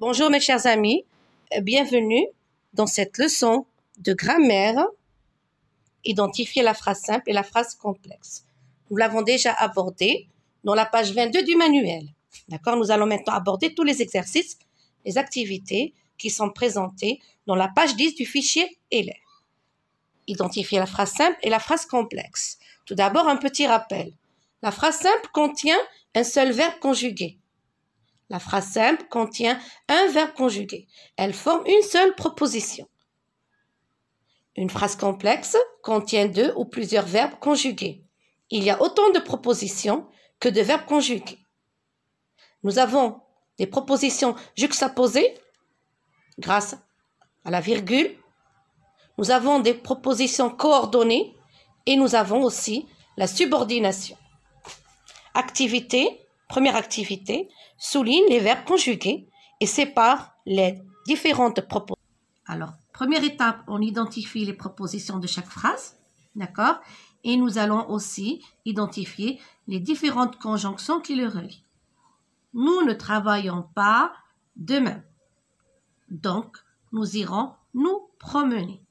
Bonjour mes chers amis, euh, bienvenue dans cette leçon de grammaire, identifier la phrase simple et la phrase complexe. Nous l'avons déjà abordé dans la page 22 du manuel. D'accord Nous allons maintenant aborder tous les exercices, les activités qui sont présentées dans la page 10 du fichier élève. Identifier la phrase simple et la phrase complexe. Tout d'abord, un petit rappel. La phrase simple contient un seul verbe conjugué la phrase simple contient un verbe conjugué. Elle forme une seule proposition. Une phrase complexe contient deux ou plusieurs verbes conjugués. Il y a autant de propositions que de verbes conjugués. Nous avons des propositions juxtaposées grâce à la virgule. Nous avons des propositions coordonnées et nous avons aussi la subordination. Activité, première activité, souligne les verbes conjugués et sépare les différentes propositions. Alors, première étape, on identifie les propositions de chaque phrase, d'accord Et nous allons aussi identifier les différentes conjonctions qui le relient. Nous ne travaillons pas demain. Donc, nous irons nous promener.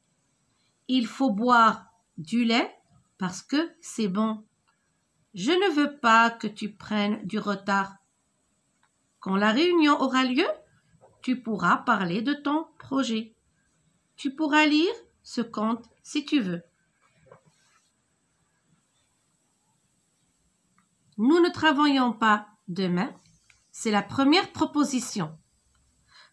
Il faut boire du lait parce que c'est bon je ne veux pas que tu prennes du retard. Quand la réunion aura lieu, tu pourras parler de ton projet. Tu pourras lire ce compte si tu veux. Nous ne travaillons pas demain. C'est la première proposition.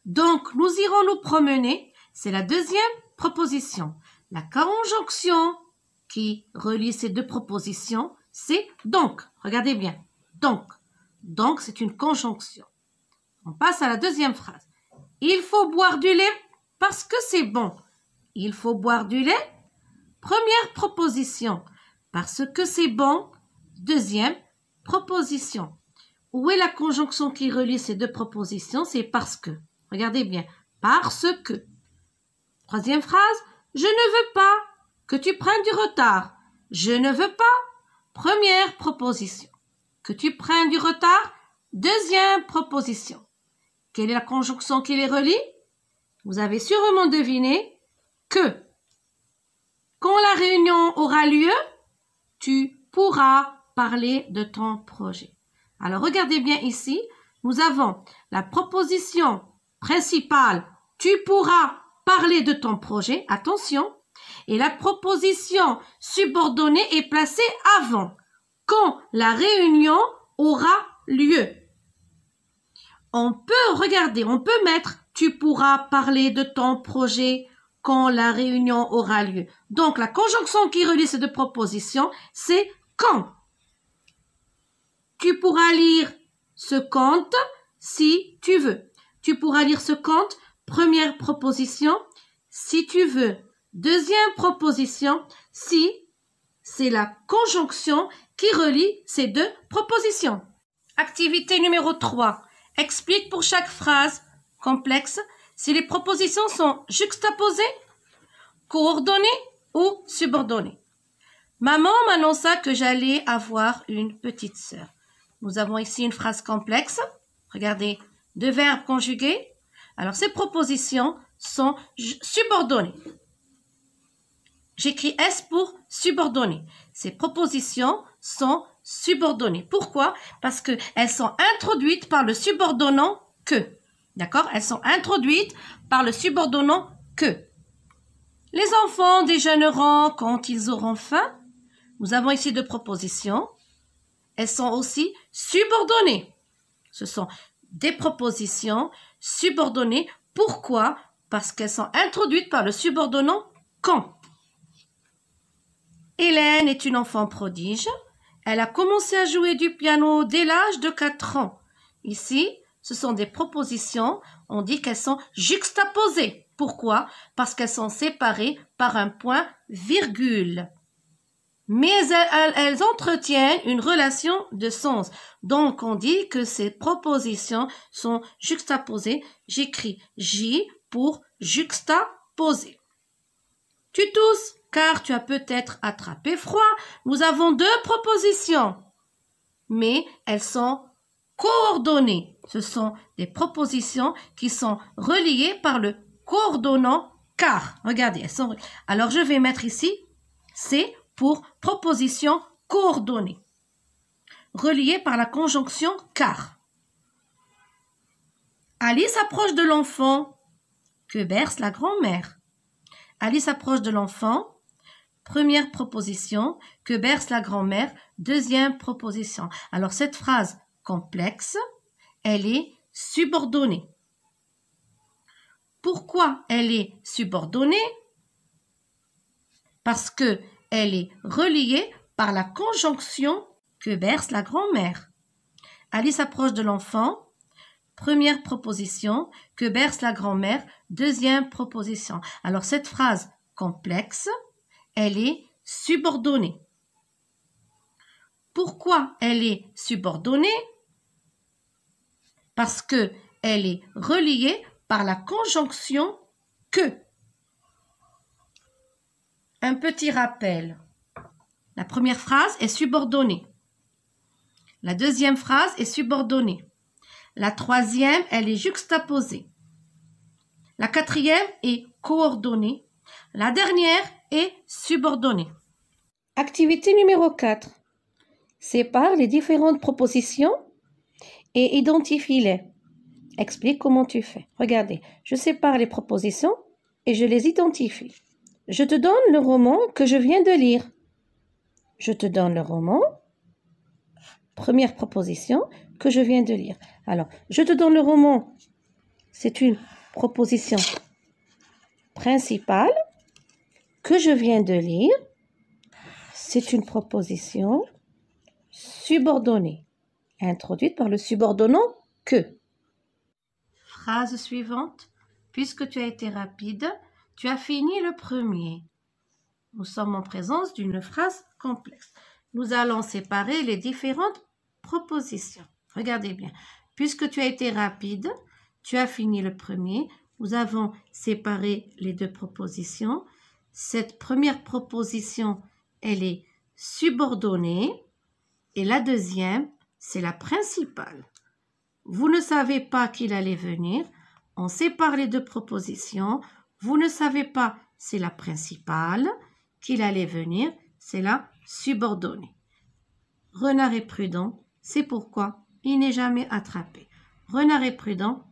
Donc, nous irons nous promener. C'est la deuxième proposition. La conjonction qui relie ces deux propositions c'est donc. Regardez bien. Donc. Donc, c'est une conjonction. On passe à la deuxième phrase. Il faut boire du lait parce que c'est bon. Il faut boire du lait. Première proposition. Parce que c'est bon. Deuxième proposition. Où est la conjonction qui relie ces deux propositions C'est parce que. Regardez bien. Parce que. Troisième phrase. Je ne veux pas que tu prennes du retard. Je ne veux pas Première proposition. Que tu prennes du retard. Deuxième proposition. Quelle est la conjonction qui les relie Vous avez sûrement deviné que. Quand la réunion aura lieu, tu pourras parler de ton projet. Alors regardez bien ici, nous avons la proposition principale, tu pourras parler de ton projet. Attention, et la proposition subordonnée est placée avant, quand la réunion aura lieu. On peut regarder, on peut mettre tu pourras parler de ton projet quand la réunion aura lieu. Donc la conjonction qui relie ces deux propositions, c'est quand. Tu pourras lire ce compte si tu veux. Tu pourras lire ce compte, première proposition, si tu veux. Deuxième proposition, si, c'est la conjonction qui relie ces deux propositions. Activité numéro 3. Explique pour chaque phrase complexe si les propositions sont juxtaposées, coordonnées ou subordonnées. Maman m'annonça que j'allais avoir une petite sœur. Nous avons ici une phrase complexe. Regardez, deux verbes conjugués. Alors ces propositions sont subordonnées. J'écris S pour subordonner. Ces propositions sont subordonnées. Pourquoi Parce qu'elles sont introduites par le subordonnant que. D'accord Elles sont introduites par le subordonnant que. Les enfants déjeuneront quand ils auront faim. Nous avons ici deux propositions. Elles sont aussi subordonnées. Ce sont des propositions subordonnées. Pourquoi Parce qu'elles sont introduites par le subordonnant quand. Hélène est une enfant prodige. Elle a commencé à jouer du piano dès l'âge de 4 ans. Ici, ce sont des propositions, on dit qu'elles sont juxtaposées. Pourquoi Parce qu'elles sont séparées par un point virgule. Mais elles, entretiennent une relation de sens. Donc on dit que ces propositions sont juxtaposées. J'écris J pour juxtaposer. Tu tous car tu as peut-être attrapé froid. Nous avons deux propositions, mais elles sont coordonnées. Ce sont des propositions qui sont reliées par le coordonnant car. Regardez, elles sont... Alors je vais mettre ici, c'est pour proposition coordonnée, reliée par la conjonction car. Alice approche de l'enfant que berce la grand-mère. Alice approche de l'enfant Première proposition, que berce la grand-mère. Deuxième proposition. Alors cette phrase complexe, elle est subordonnée. Pourquoi elle est subordonnée Parce que elle est reliée par la conjonction que berce la grand-mère. Alice approche de l'enfant. Première proposition, que berce la grand-mère. Deuxième proposition. Alors cette phrase complexe, elle est subordonnée. Pourquoi elle est subordonnée Parce que elle est reliée par la conjonction que. Un petit rappel. La première phrase est subordonnée. La deuxième phrase est subordonnée. La troisième, elle est juxtaposée. La quatrième est coordonnée. La dernière est subordonnée. Activité numéro 4. Sépare les différentes propositions et identifie-les. Explique comment tu fais. Regardez, je sépare les propositions et je les identifie. Je te donne le roman que je viens de lire. Je te donne le roman. Première proposition que je viens de lire. Alors, je te donne le roman. C'est une proposition principale que je viens de lire, c'est une proposition subordonnée, introduite par le subordonnant que. Phrase suivante. Puisque tu as été rapide, tu as fini le premier. Nous sommes en présence d'une phrase complexe. Nous allons séparer les différentes propositions. Regardez bien. Puisque tu as été rapide, tu as fini le premier. Nous avons séparé les deux propositions. Cette première proposition, elle est subordonnée et la deuxième, c'est la principale. Vous ne savez pas qu'il allait venir. On sépare les deux propositions. Vous ne savez pas, c'est la principale. Qu'il allait venir, c'est la subordonnée. Renard est prudent, c'est pourquoi il n'est jamais attrapé. Renard est prudent.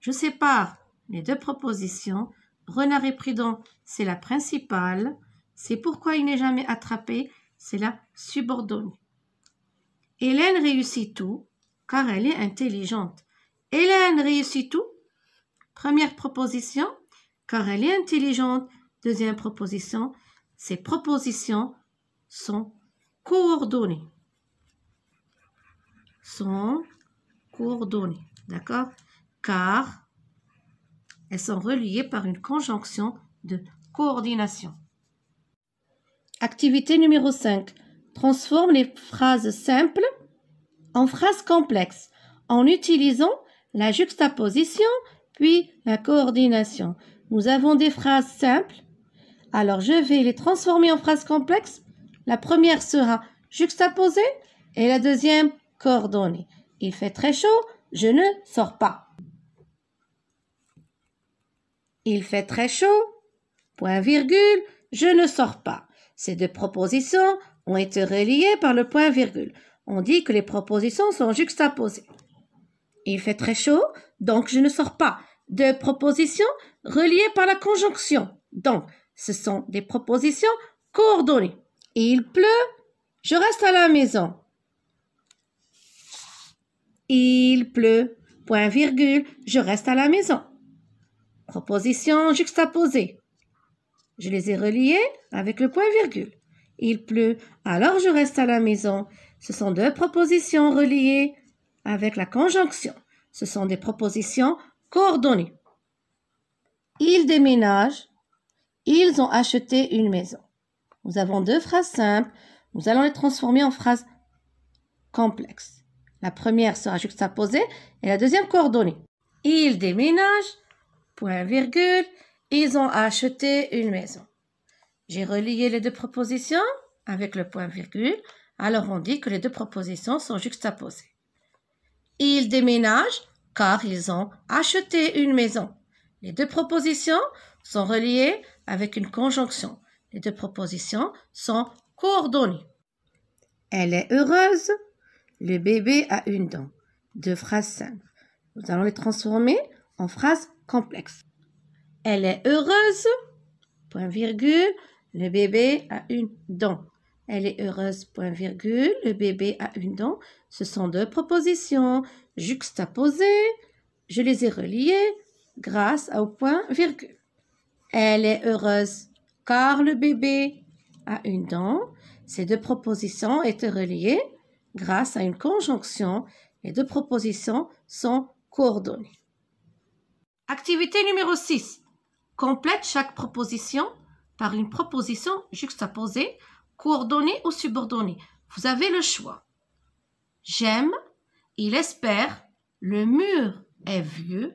Je sépare les deux propositions. Renard et prudent, c'est la principale. C'est pourquoi il n'est jamais attrapé, c'est la subordonnée. Hélène réussit tout car elle est intelligente. Hélène réussit tout. Première proposition, car elle est intelligente. Deuxième proposition, Ces propositions sont coordonnées. Sont coordonnées. D'accord Car elles sont reliées par une conjonction de coordination. Activité numéro 5. Transforme les phrases simples en phrases complexes en utilisant la juxtaposition puis la coordination. Nous avons des phrases simples. Alors je vais les transformer en phrases complexes. La première sera juxtaposée et la deuxième coordonnée. Il fait très chaud, je ne sors pas. Il fait très chaud. Point virgule, je ne sors pas. Ces deux propositions ont été reliées par le point virgule. On dit que les propositions sont juxtaposées. Il fait très chaud, donc je ne sors pas. Deux propositions reliées par la conjonction. Donc, ce sont des propositions coordonnées. Il pleut, je reste à la maison. Il pleut, point virgule, je reste à la maison. Propositions juxtaposées. Je les ai reliées avec le point-virgule. Il pleut, alors je reste à la maison. Ce sont deux propositions reliées avec la conjonction. Ce sont des propositions coordonnées. Ils déménagent. Ils ont acheté une maison. Nous avons deux phrases simples. Nous allons les transformer en phrases complexes. La première sera juxtaposée et la deuxième coordonnée. Ils déménagent point virgule, ils ont acheté une maison. J'ai relié les deux propositions avec le point virgule, alors on dit que les deux propositions sont juxtaposées. Ils déménagent car ils ont acheté une maison. Les deux propositions sont reliées avec une conjonction. Les deux propositions sont coordonnées. Elle est heureuse. Le bébé a une dent. Deux phrases simples. Nous allons les transformer en phrases complexe. Elle est heureuse, point virgule, le bébé a une dent. Elle est heureuse, point virgule, le bébé a une dent. Ce sont deux propositions juxtaposées. Je les ai reliées grâce au point virgule. Elle est heureuse car le bébé a une dent. Ces deux propositions étaient reliées grâce à une conjonction. Les deux propositions sont coordonnées. Activité numéro 6. Complète chaque proposition par une proposition juxtaposée, coordonnée ou subordonnée. Vous avez le choix. J'aime, il espère, le mur est vieux,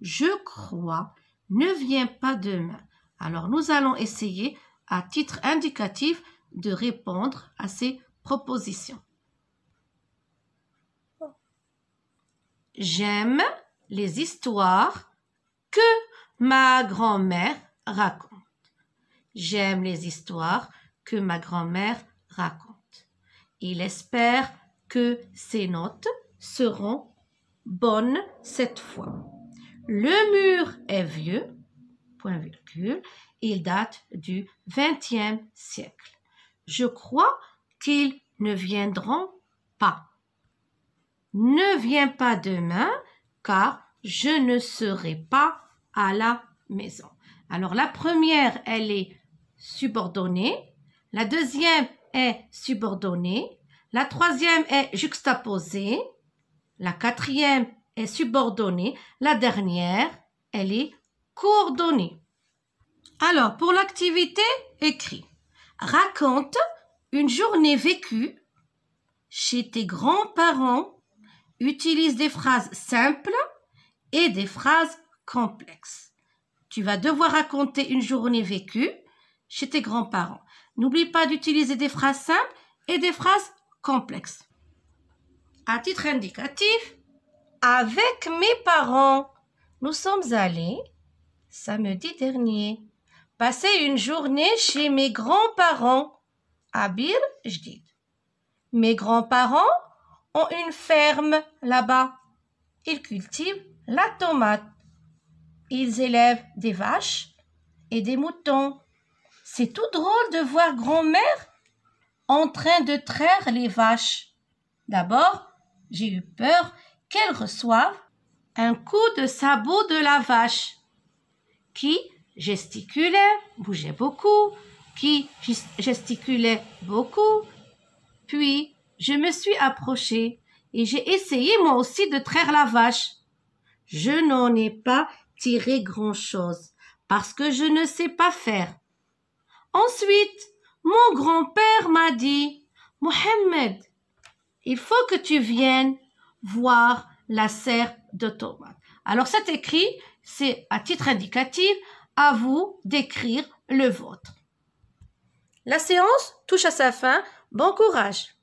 je crois, ne vient pas demain. Alors nous allons essayer, à titre indicatif, de répondre à ces propositions. J'aime les histoires que ma grand-mère raconte. J'aime les histoires que ma grand-mère raconte. Il espère que ses notes seront bonnes cette fois. Le mur est vieux, il date du XXe siècle. Je crois qu'ils ne viendront pas. Ne viens pas demain, car je ne serai pas à la maison. Alors la première, elle est subordonnée. La deuxième est subordonnée. La troisième est juxtaposée. La quatrième est subordonnée. La dernière, elle est coordonnée. Alors, pour l'activité, écrite. Raconte une journée vécue chez tes grands-parents. Utilise des phrases simples et des phrases complexes. Tu vas devoir raconter une journée vécue chez tes grands-parents. N'oublie pas d'utiliser des phrases simples et des phrases complexes. À titre indicatif, avec mes parents, nous sommes allés samedi dernier passer une journée chez mes grands-parents à Bir dis. Mes grands-parents ont une ferme là-bas. Ils cultivent la tomate. Ils élèvent des vaches et des moutons. C'est tout drôle de voir grand-mère en train de traire les vaches. D'abord, j'ai eu peur qu'elle reçoive un coup de sabot de la vache qui gesticulait, bougeait beaucoup, qui gesticulait beaucoup. Puis, je me suis approchée et j'ai essayé moi aussi de traire la vache. Je n'en ai pas tiré grand-chose parce que je ne sais pas faire. Ensuite, mon grand-père m'a dit, Mohamed, il faut que tu viennes voir la serre de Thomas. » Alors cet écrit, c'est à titre indicatif, à vous d'écrire le vôtre. La séance touche à sa fin. Bon courage